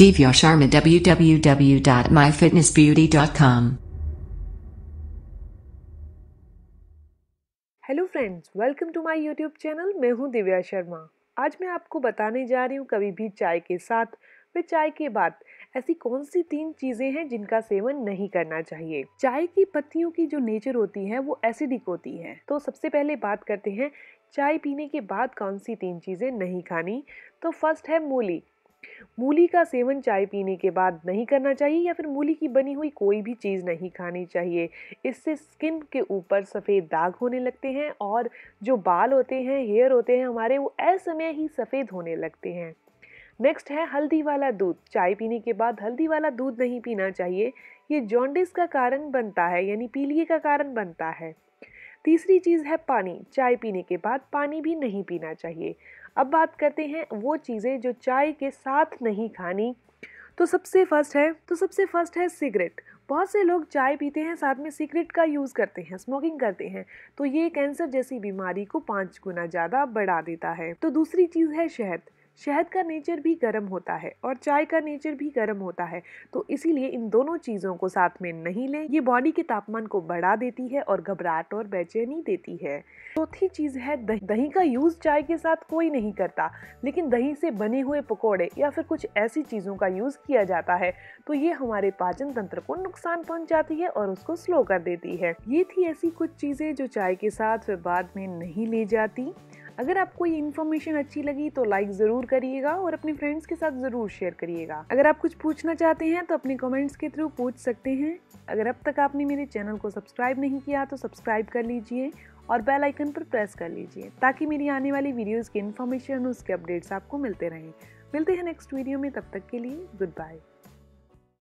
Divya Sharma www.myfitnessbeauty.com hello friends welcome to my YouTube channel मैं हूं दिव्या शर्मा आज मैं आपको बताने जा रही हूं कभी भी चाय के साथ व चाय के बाद ऐसी कौन सी तीन चीज़ें हैं जिनका सेवन नहीं करना चाहिए चाय की पत्तियों की जो नेचर होती है वो एसिडिक होती है तो सबसे पहले बात करते हैं चाय पीने के बाद कौन सी तीन चीज़ें नहीं खानी तो फर्स्ट है मूली मूली का सेवन चाय पीने के बाद नहीं करना चाहिए या फिर मूली की बनी हुई कोई भी चीज़ नहीं खानी चाहिए इससे स्किन के ऊपर सफ़ेद दाग होने लगते हैं और जो बाल होते हैं हेयर होते हैं हमारे वो असमय ही सफ़ेद होने लगते हैं नेक्स्ट है हल्दी वाला दूध चाय पीने के बाद हल्दी वाला दूध नहीं पीना चाहिए ये जॉन्डिस का कारण बनता है यानी पीलिए का कारण बनता है तीसरी चीज़ है पानी चाय पीने के बाद पानी भी नहीं पीना चाहिए अब बात करते हैं वो चीज़ें जो चाय के साथ नहीं खानी तो सबसे फर्स्ट है तो सबसे फर्स्ट है सिगरेट बहुत से लोग चाय पीते हैं साथ में सिगरेट का यूज़ करते हैं स्मोकिंग करते हैं तो ये कैंसर जैसी बीमारी को पाँच गुना ज़्यादा बढ़ा देता है तो दूसरी चीज़ है शहद शहद का नेचर भी गर्म होता है और चाय का नेचर भी गर्म होता है तो इसीलिए इन दोनों चीज़ों को साथ में नहीं लें ये बॉडी के तापमान को बढ़ा देती है और घबराहट और बेचैनी देती है चौथी तो चीज़ है दही दही का यूज़ चाय के साथ कोई नहीं करता लेकिन दही से बने हुए पकौड़े या फिर कुछ ऐसी चीज़ों का यूज़ किया जाता है तो ये हमारे पाचन तंत्र को नुकसान पहुँचाती है और उसको स्लो कर देती है ये थी ऐसी कुछ चीज़ें जो चाय के साथ फिर बाद में नहीं ली जाती अगर आपको ये इन्फॉर्मेशन अच्छी लगी तो लाइक ज़रूर करिएगा और अपने फ्रेंड्स के साथ ज़रूर शेयर करिएगा अगर आप कुछ पूछना चाहते हैं तो अपने कमेंट्स के थ्रू पूछ सकते हैं अगर अब तक आपने मेरे चैनल को सब्सक्राइब नहीं किया तो सब्सक्राइब कर लीजिए और बेल आइकन पर प्रेस कर लीजिए ताकि मेरी आने वाली वीडियोज़ की इन्फॉर्मेशन उसके अपडेट्स आपको मिलते रहें मिलते हैं नेक्स्ट वीडियो में तब तक के लिए गुड बाय